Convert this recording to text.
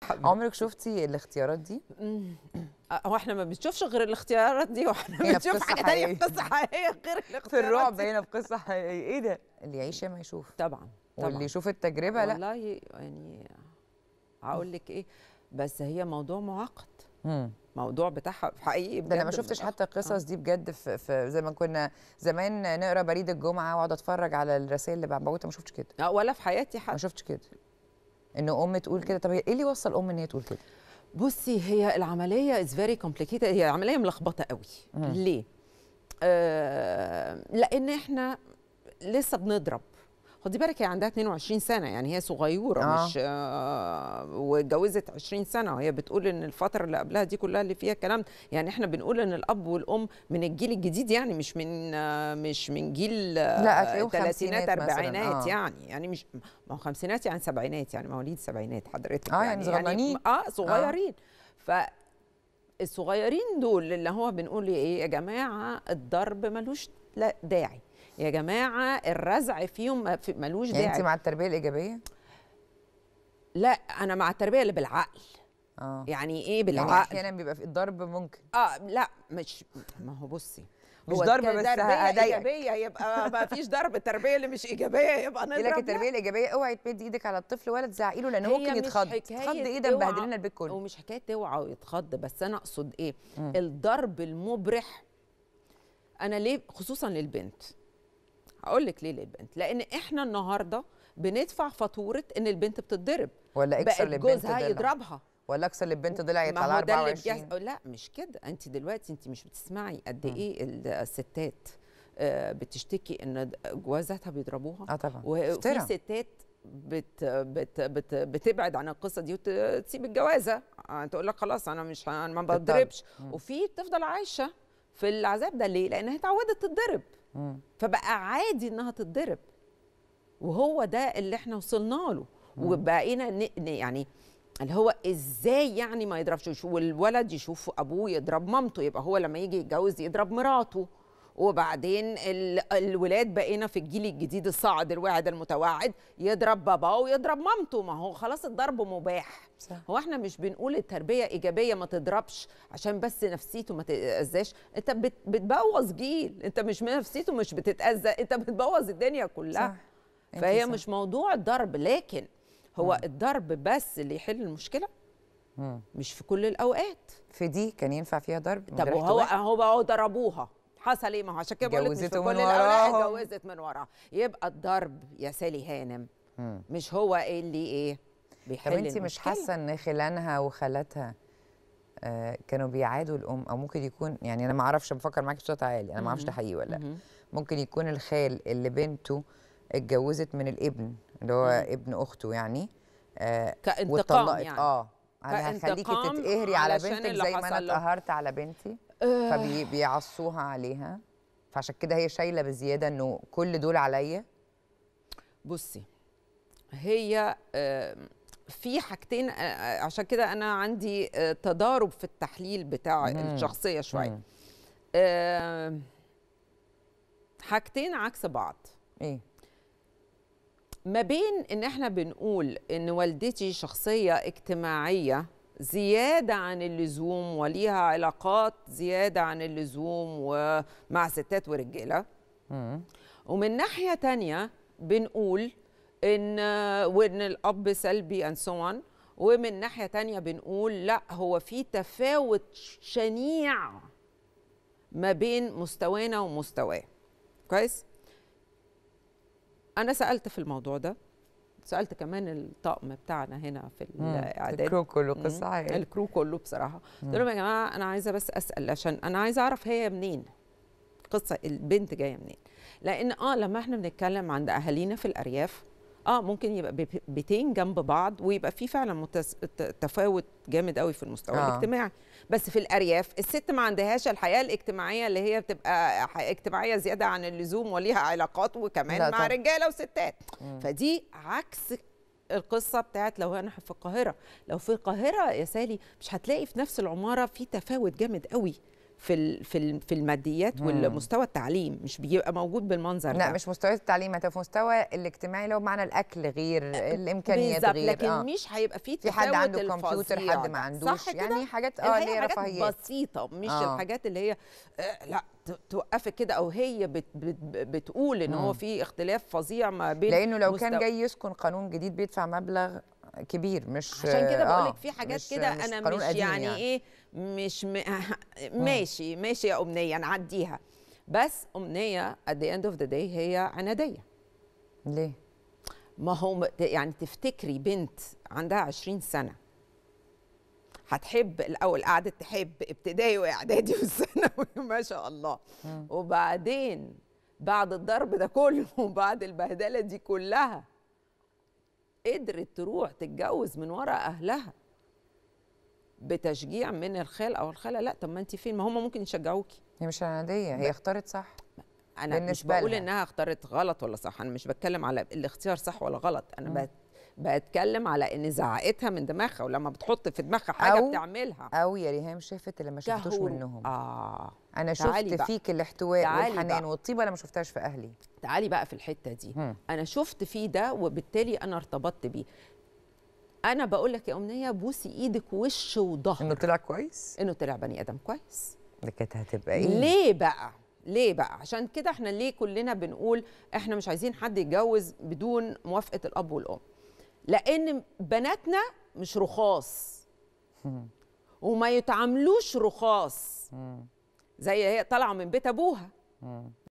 عمرك شفتي الاختيارات دي؟ هو احنا ما بنشوفش غير الاختيارات دي واحنا بنشوف حاجه ثانيه في قصه حقيقيه غير الاختيارات في الرعب هنا في قصه حقيقيه ايه ده؟ اللي يعيش ما يشوف طبعا واللي يشوف التجربه لا والله يعني هقول لك ايه بس هي موضوع معقد موضوع بتاعها حقيقي بجد ده انا ما شفتش حتى القصص آه. دي بجد في, في زي ما كنا زمان نقرا بريد الجمعه واقعد اتفرج على الرسائل اللي بعبوتها ما شفتش كده ولا في حياتي حتى ما شفتش كده ان ام تقول كده طب ايه اللي يوصل ام ان هي تقول كده بصي هي العمليه از فيري كومبليكيتد هي عمليه ملخبطه قوي مم. ليه آه لان احنا لسه بنضرب خدي بالك هي عندها 22 سنه يعني هي صغيره آه. مش آه واتجوزت 20 سنه وهي بتقول ان الفتره اللي قبلها دي كلها اللي فيها الكلام يعني احنا بنقول ان الاب والام من الجيل الجديد يعني مش من آه مش من جيل الثلاثينات لا آه، اربعينات آه. يعني يعني مش ما هو خمسينات يعني سبعينات يعني مواليد سبعينات حضرتك اه يعني, يعني يعني آه،, اه صغيرين آه. ف الصغيرين دول اللي هو بنقول ايه, إيه يا جماعه الضرب ملوش لا داعي يا جماعه الرزع فيهم ملوش داعي يعني انت مع التربيه الايجابيه لا انا مع التربيه اللي بالعقل آه. يعني ايه يعني بالعقل يعني احيانا بيبقى في الضرب ممكن اه لا مش ما هو بصي مش ضرب بس هدايا ايجابيه يبقى ما فيش ضرب التربيه اللي مش ايجابيه يبقى نضرب لك التربيه الايجابيه اوعي تمد ايدك على الطفل ولا تزعقي له لانه ممكن يتخض يتخض ايه ده مبهدلنا البيت كله ومش حكايه توعى ويتخض بس انا اقصد ايه م. الضرب المبرح انا ليه خصوصا للبنت اقول لك ليه للبنت لان احنا النهارده بندفع فاتوره ان البنت بتتضرب ولا اكسر للبنت جوزها يضربها ولا اكسر للبنت ضلع يطلع 24 لا مش كده انت دلوقتي انت مش بتسمعي قد ايه الستات آه، بتشتكي ان جوازاتها بيضربوها اه طبعا وفي ستات بت بت بت بتبعد عن القصه دي وتسيب الجوازه آه، تقول لك خلاص انا مش انا ما بضربش وفي بتفضل عايشه في العذاب ده ليه؟ لانها اتعودت تتضرب فبقى عادي انها تتضرب وهو ده اللي احنا وصلنا له وبقينا يعني اللي هو ازاي يعني ما يضربش والولد يشوف ابوه يضرب مامته يبقى هو لما يجي يتجوز يضرب مراته وبعدين الولاد بقينا في الجيل الجديد الصاعد الواعد المتوعد يضرب باباه ويضرب مامته ما هو خلاص الضرب مباح صح. هو احنا مش بنقول التربيه ايجابيه ما تضربش عشان بس نفسيته ما تتاذاش انت بتبوظ جيل انت مش نفسيته مش بتتاذى انت بتبوظ الدنيا كلها صح. فهي صح. مش موضوع الضرب لكن هو مم. الضرب بس اللي يحل المشكله مم. مش في كل الاوقات في دي كان ينفع فيها ضرب طب وهو هو ضربوها حصل ايه ما هو عشان كده بقول لك كل الاولاد اتجوزت من وراها يبقى الضرب يا سالي هانم مم. مش هو إيه اللي ايه بيحل طب انت مش حاسه ان خلانها وخالاتها آه كانوا بيعادوا الام او ممكن يكون يعني انا ما اعرفش بفكر معاكي بصوت عالي انا ما اعرفش ده حقيقي ولا مم. ممكن يكون الخال اللي بنته اتجوزت من الابن اللي هو مم. ابن اخته يعني آه كانتقام يعني اه انا هخليكي تتقهري على بنتك زي ما انا اتقهرت على بنتي آه. فبيعصوها عليها فعشان كده هي شايله بزياده انه كل دول عليا بصي هي في حاجتين عشان كده انا عندي تضارب في التحليل بتاع الشخصيه شويه حاجتين عكس بعض ايه ما بين ان احنا بنقول ان والدتي شخصيه اجتماعيه زيادة عن اللزوم وليها علاقات زيادة عن اللزوم ومع ستات ورجالة ومن ناحية تانية بنقول إن وإن الأب سلبي and so on ومن ناحية تانية بنقول لا هو في تفاوت شنيع ما بين مستوانا ومستواه كويس أنا سألت في الموضوع ده سالت كمان الطقم بتاعنا هنا في الاعداد الكرو كله قصه عائل الكرو كله بصراحه قلت لهم يا جماعه انا عايزه بس اسال عشان انا عايزه اعرف هي منين قصه البنت جايه منين لان اه لما احنا بنتكلم عند اهالينا في الارياف اه ممكن يبقى بيتين جنب بعض ويبقى في فعلا متس... تفاوت جامد قوي في المستوى آه. الاجتماعي بس في الارياف الست ما عندهاش الحياه الاجتماعيه اللي هي بتبقى اجتماعيه زياده عن اللزوم وليها علاقات وكمان مع رجاله وستات مم. فدي عكس القصة بتاعت لو أنا في القاهرة لو في القاهرة يا سالي مش هتلاقي في نفس العمارة في تفاوت جامد قوي في في في الماديات والمستوى التعليم مش بيبقى موجود بالمنظر لا ده. مش مستوى التعليم هتبقى في مستوى الاجتماعي اللي هو بمعنى الاكل غير الامكانيات غير آه. لكن آه. مش هيبقى فيه في حد عنده كمبيوتر حد ما عندوش يعني حاجات اه اللي هي رفاهيات بسيطه مش آه. الحاجات اللي هي آه لا توقفك كده او هي بت بت بتقول ان مم. هو في اختلاف فظيع ما بين لانه لو مستوى. كان جاي يسكن قانون جديد بيدفع مبلغ كبير مش عشان كده بقول لك آه في حاجات كده انا مش يعني, يعني ايه مش م... ماشي ماشي يا امنيه نعديها بس امنيه at the end of the day هي عناديه ليه ما هو يعني تفتكري بنت عندها 20 سنه هتحب الاول قعدت تحب ابتدائي واعدادي وثانوي ما شاء الله وبعدين بعد الضرب ده كله وبعد البهدله دي كلها قدرت تروح تتجوز من ورا اهلها بتشجيع من الخال او الخاله لا طب ما انت فين ما هم ممكن يشجعوكي هي مش عاديه هي اختارت صح انا مش بقول لها. انها اختارت غلط ولا صح انا مش بتكلم على الاختيار صح ولا غلط انا م. بتكلم على ان زعقتها من دماغها ولما بتحط في دماغها حاجه أو بتعملها او يا ريهام شافت اللي ما شفتوش منهم اه انا شفت بقى. فيك الاحتواء والحنان والطيبه انا ما شفتهاش في اهلي تعالي بقى في الحته دي هم. انا شفت فيه ده وبالتالي انا ارتبطت بيه انا بقول لك يا امنيه بوسي ايدك وش وضهر انه طلع كويس انه طلع بني ادم كويس ده كانت هتبقى ايه ليه بقى ليه بقى عشان كده احنا ليه كلنا بنقول احنا مش عايزين حد يتجوز بدون موافقه الاب والام لان بناتنا مش رخاص وما يتعاملوش رخاص زي هي طالعه من بيت ابوها